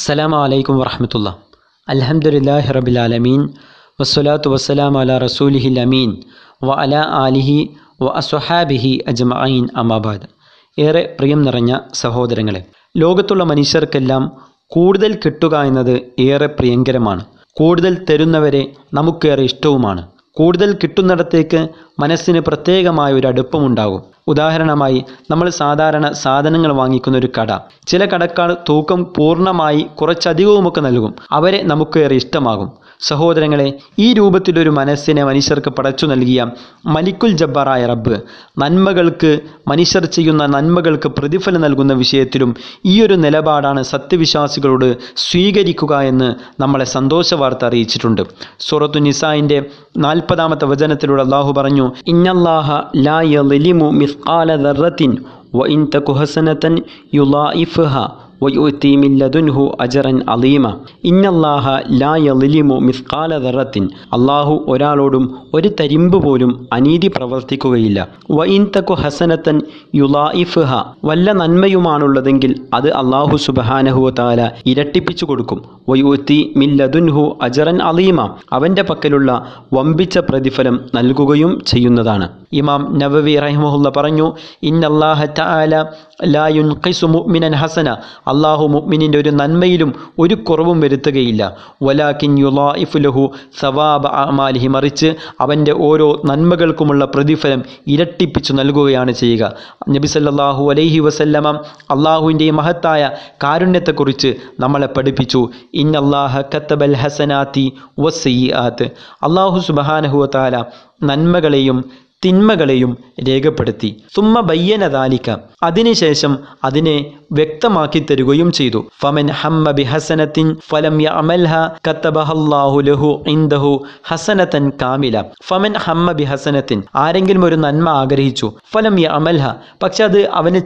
അസ്സലാം വലൈക്കും വറഹമത്തുള്ള അലഹമുല്ലാഹി ഹിറബിലാലമീൻ വസ്സലാത്തു വസ്സലാം അല റസൂലിഹി അമീൻ വ അല ആലിഹി വ അസ്വഹാബിഹി അജ്മഅീൻ അമാബാദ് ഏറെ പ്രിയം നിറഞ്ഞ സഹോദരങ്ങളെ ലോകത്തുള്ള മനുഷ്യർക്കെല്ലാം കൂടുതൽ കിട്ടുക എന്നത് ഏറെ പ്രിയങ്കരമാണ് കൂടുതൽ തരുന്നവരെ നമുക്കേറെ ഇഷ്ടവുമാണ് കൂടുതൽ കിട്ടുന്നിടത്തേക്ക് മനസ്സിന് പ്രത്യേകമായ ഒരു അടുപ്പമുണ്ടാകും ഉദാഹരണമായി നമ്മൾ സാധാരണ സാധനങ്ങൾ വാങ്ങിക്കുന്ന ഒരു കട ചില കടക്കാർ തൂക്കം പൂർണ്ണമായി കുറച്ചധികവുമൊക്കെ നൽകും അവരെ നമുക്ക് ഏറെ ഇഷ്ടമാകും സഹോദരങ്ങളെ ഈ രൂപത്തിലൊരു മനസ്സിനെ മനുഷ്യർക്ക് പടച്ചു നൽകിയ മലിക്കുൽ ജബ്ബാറായ റബ്ബ് നന്മകൾക്ക് മനുഷ്യർ ചെയ്യുന്ന നന്മകൾക്ക് പ്രതിഫലം നൽകുന്ന വിഷയത്തിലും ഈ ഒരു നിലപാടാണ് സത്യവിശ്വാസികളോട് സ്വീകരിക്കുക എന്ന് നമ്മളെ സന്തോഷ വാർത്ത അറിയിച്ചിട്ടുണ്ട് സൂറത്തു നിസായിൻ്റെ നാൽപ്പതാമത്തെ വചനത്തിലൂടെ അള്ളാഹു പറഞ്ഞു ഇന്നല്ലാഹ ലാ യലിമു മിസ്കാല ദർറത്തിൻ വ അള്ളാഹു ഒരാളോടും ഒരു തരിമ്പ് പോലും അനീതി പ്രവർത്തിക്കുകയില്ല വൈൻതക്കു ഹസനത്തൻ യുലായിഫ്ഹ വല്ല നന്മയുമാണുള്ളതെങ്കിൽ അത് അള്ളാഹു സുബഹാനഹു താല ഇരട്ടിപ്പിച്ചു കൊടുക്കും വയുത്തി മില്ലതുൻഹു അജറൻ അലീമ അവൻ്റെ പക്കലുള്ള വമ്പിച്ച പ്രതിഫലം നൽകുകയും ചെയ്യുന്നതാണ് ഇമാം നബവി റഹിമഹുല്ല പറഞ്ഞു ഇന്നല്ലാഹ താല ലായുൻ ഹസന അള്ളാഹു മുഗ്മിനിൻ്റെ ഒരു നന്മയിലും ഒരു കുറവും വരുത്തുകയില്ല വലാക്കിൻ ലഹു സവാബ് അമാലിഹി മറിച്ച് അവൻ്റെ ഓരോ നന്മകൾക്കുമുള്ള പ്രതിഫലം ഇരട്ടിപ്പിച്ചു നൽകുകയാണ് ചെയ്യുക നബി സല്ലാഹു അലൈഹി വസല്ലമ അള്ളാഹുവിൻ്റെ മഹത്തായ കാരുണ്യത്തെക്കുറിച്ച് നമ്മളെ പഠിപ്പിച്ചു ഇൻ അള്ളാഹ കത്തബൽ ഹസനാത്തി ആത്ത് അള്ളാഹു സുബഹാനഹുവത്താല നന്മകളെയും തിന്മകളെയും രേഖപ്പെടുത്തി സുമ്മ ബയ്യനതാലിക്ക അതിനുശേഷം അതിനെ വ്യക്തമാക്കി തരുകയും ചെയ്തു ഫമൻ ഹമ്മ ബി ഹസനത്തിൻ ഫലം യമൽഹ കത്തബഹല്ലാഹു ലഹു ഇന്ദഹു ഹസനത്തൻ കാമില ഫമൻ ഹമ്മ ബി ഹസനത്തിൻ ആരെങ്കിലും ഒരു നന്മ ആഗ്രഹിച്ചു ഫലം യമൽഹ പക്ഷെ അത് അവന്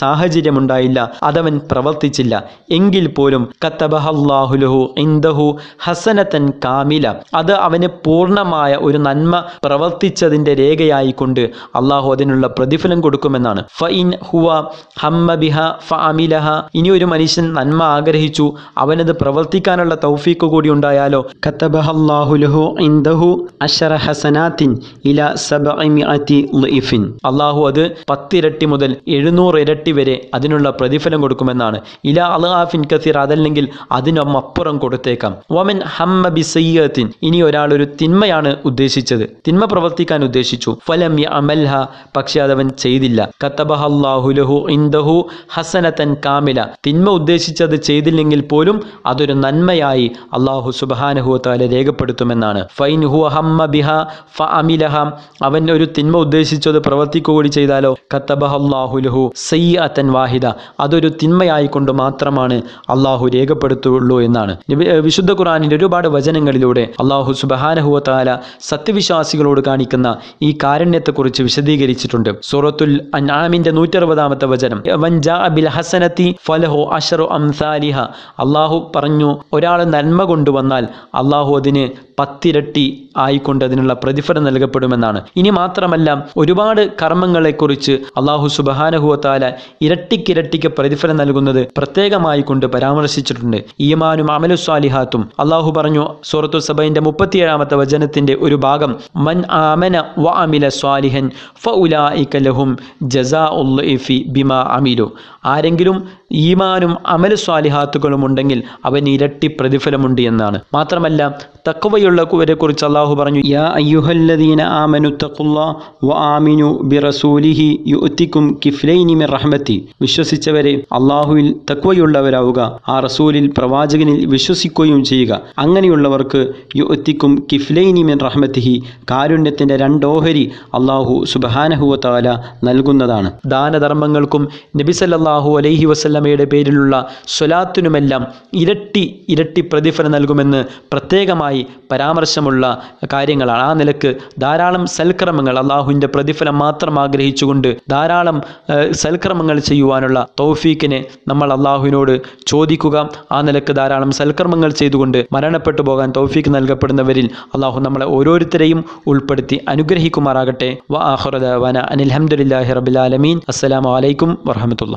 സാഹചര്യം ഉണ്ടായില്ല അതവൻ പ്രവർത്തിച്ചില്ല എങ്കിൽ പോലും കത്തബഹല്ലാഹു ലഹു ഇന്ദഹു ഹസനത്തൻ കാമില അത് അവന് പൂർണ്ണമായ ഒരു നന്മ പ്രവർത്തിച്ചതിൻ്റെ രേഖയായിക്കൊണ്ട് അള്ളാഹു അതിനുള്ള പ്രതിഫലം കൊടുക്കുമെന്നാണ് ഫൈൻ ഹുവ ഹമ്മ ബിഹ ഫ അമിലഹ ഇനി ഒരു മനുഷ്യൻ നന്മ ആഗ്രഹിച്ചു അവനത് പ്രവർത്തിക്കാനുള്ള തൗഫീക്ക് കൂടി ഉണ്ടായാലോ ഹസനാത്തിൻ അള്ളാഹു അത് പത്തിരട്ടി മുതൽ എഴുന്നൂറ് ഇരട്ടി വരെ അതിനുള്ള പ്രതിഫലം കൊടുക്കുമെന്നാണ് ഇല അലഹാഫിൻ കസീർ അതല്ലെങ്കിൽ അതിനൊപ്പം കൊടുത്തേക്കാം വമൻ ഹമ്മ ബി സയ്യത്തിൻ ഇനി ഒരാൾ ഒരു തിന്മയാണ് ഉദ്ദേശിച്ചത് തിന്മ പ്രവർത്തിക്കാൻ ഉദ്ദേശിച്ചു ഫലം അമൽഹ പക്ഷെ അതവൻ ചെയ്തില്ല കത്തബഹല്ലാഹുലഹു ഇന്ദഹു ഹസനത്തൻ കാമില തിന്മ ഉദ്ദേശിച്ചത് ചെയ്തില്ലെങ്കിൽ പോലും അതൊരു നന്മയായി അള്ളാഹു സുബാനഹുത്താല രേഖപ്പെടുത്തുമെന്നാണ് ഫൈൻ ഹു ഹമ്മ ബിഹ ഫ അമിലഹ അവൻ ഒരു തിന്മ ഉദ്ദേശിച്ചത് പ്രവർത്തിക്കുകൂടി ചെയ്താലോ കത്തബഹല്ലാഹുലുഹു സയ്യത്തൻ വാഹിദ അതൊരു തിന്മയായി കൊണ്ട് മാത്രമാണ് അള്ളാഹു രേഖപ്പെടുത്തുള്ളൂ എന്നാണ് വിശുദ്ധ ഖുറാനിന്റെ ഒരുപാട് വചനങ്ങളിലൂടെ അള്ളാഹു സുബഹാനഹുവത്താല സത്യവിശ്വാസികളോട് കാണിക്കുന്ന ഈ കാരണ്യത്തെക്കുറിച്ച് വിശദീകരിച്ചിട്ടുണ്ട് സൂറത്തുൽ അനാമിൻ്റെ നൂറ്ററുപതാമത്തെ വചനം വൻ ജാ അബിൽ ഹസനത്തി ഫലഹു അഷറു അംസാലിഹ അള്ളാഹു പറഞ്ഞു ഒരാൾ നന്മ കൊണ്ടുവന്നാൽ അള്ളാഹു അതിന് പത്തിരട്ടി ആയിക്കൊണ്ട് അതിനുള്ള പ്രതിഫലം നൽകപ്പെടുമെന്നാണ് ഇനി മാത്രമല്ല ഒരുപാട് കർമ്മങ്ങളെക്കുറിച്ച് അള്ളാഹു സുബഹാനഹുവത്താല ഇരട്ടിക്കിരട്ടിക്ക് പ്രതിഫലം നൽകുന്നത് പ്രത്യേകമായി കൊണ്ട് പരാമർശിച്ചിട്ടുണ്ട് ഈമാനും അമലുസ്വാലിഹാത്തും അള്ളാഹു പറഞ്ഞു സൂറത്തു സബൈൻ്റെ മുപ്പത്തിയേഴാമത്തെ വചനത്തിന്റെ ഒരു ഭാഗം മൻ ആമന വ അമില സ്വാലിഹൻ ഫ ഉലാ ഇക്കലഹും ജസാ ഉൽ ബിമാ അമിലു ആരെങ്കിലും ഈമാനും അമല സ്വാലിഹാത്തുകളും ഉണ്ടെങ്കിൽ അവൻ ഇരട്ടി പ്രതിഫലമുണ്ട് എന്നാണ് മാത്രമല്ല കുറിച്ച് അള്ളാഹു പറഞ്ഞു യാ അയ്യുഹല്ലദീന ആമനു തക്കുല്ലാ വ ആമിനു ബി റസൂലിഹി യുത്തിക്കും കിഫ്ലൈനി മിർ റഹ്മത്തി വിശ്വസിച്ചവരെ അള്ളാഹുവിൽ തക്വയുള്ളവരാവുക ആ റസൂലിൽ പ്രവാചകനിൽ വിശ്വസിക്കുകയും ചെയ്യുക അങ്ങനെയുള്ളവർക്ക് യുത്തിക്കും കിഫ്ലൈനി മിൻ റഹ്മത്തിഹി കാരുണ്യത്തിൻ്റെ രണ്ടോഹരി അള്ളാഹു സുബഹാനഹുവ താല നൽകുന്നതാണ് ദാനധർമ്മങ്ങൾക്കും നബിസല്ലാ സല്ലാഹു അലൈഹി വസല്ലമയുടെ പേരിലുള്ള സ്വലാത്തിനുമെല്ലാം ഇരട്ടി ഇരട്ടി പ്രതിഫലം നൽകുമെന്ന് പ്രത്യേകമായി പരാമർശമുള്ള കാര്യങ്ങളാണ് ആ നിലക്ക് ധാരാളം സൽക്രമങ്ങൾ അള്ളാഹുവിൻ്റെ പ്രതിഫലം മാത്രം ആഗ്രഹിച്ചുകൊണ്ട് ധാരാളം സൽക്രമങ്ങൾ ചെയ്യുവാനുള്ള തൗഫീഖിനെ നമ്മൾ അള്ളാഹുവിനോട് ചോദിക്കുക ആ നിലക്ക് ധാരാളം സൽക്രമങ്ങൾ ചെയ്തുകൊണ്ട് മരണപ്പെട്ടു പോകാൻ തൗഫീഖ് നൽകപ്പെടുന്നവരിൽ അള്ളാഹു നമ്മളെ ഓരോരുത്തരെയും ഉൾപ്പെടുത്തി അനുഗ്രഹിക്കുമാറാകട്ടെ വ ആഹുറദാന അനിൽഹമുല്ലാഹി റബിലാലമീൻ അസ്സലാമലൈക്കും വർഹമത്തുള്ള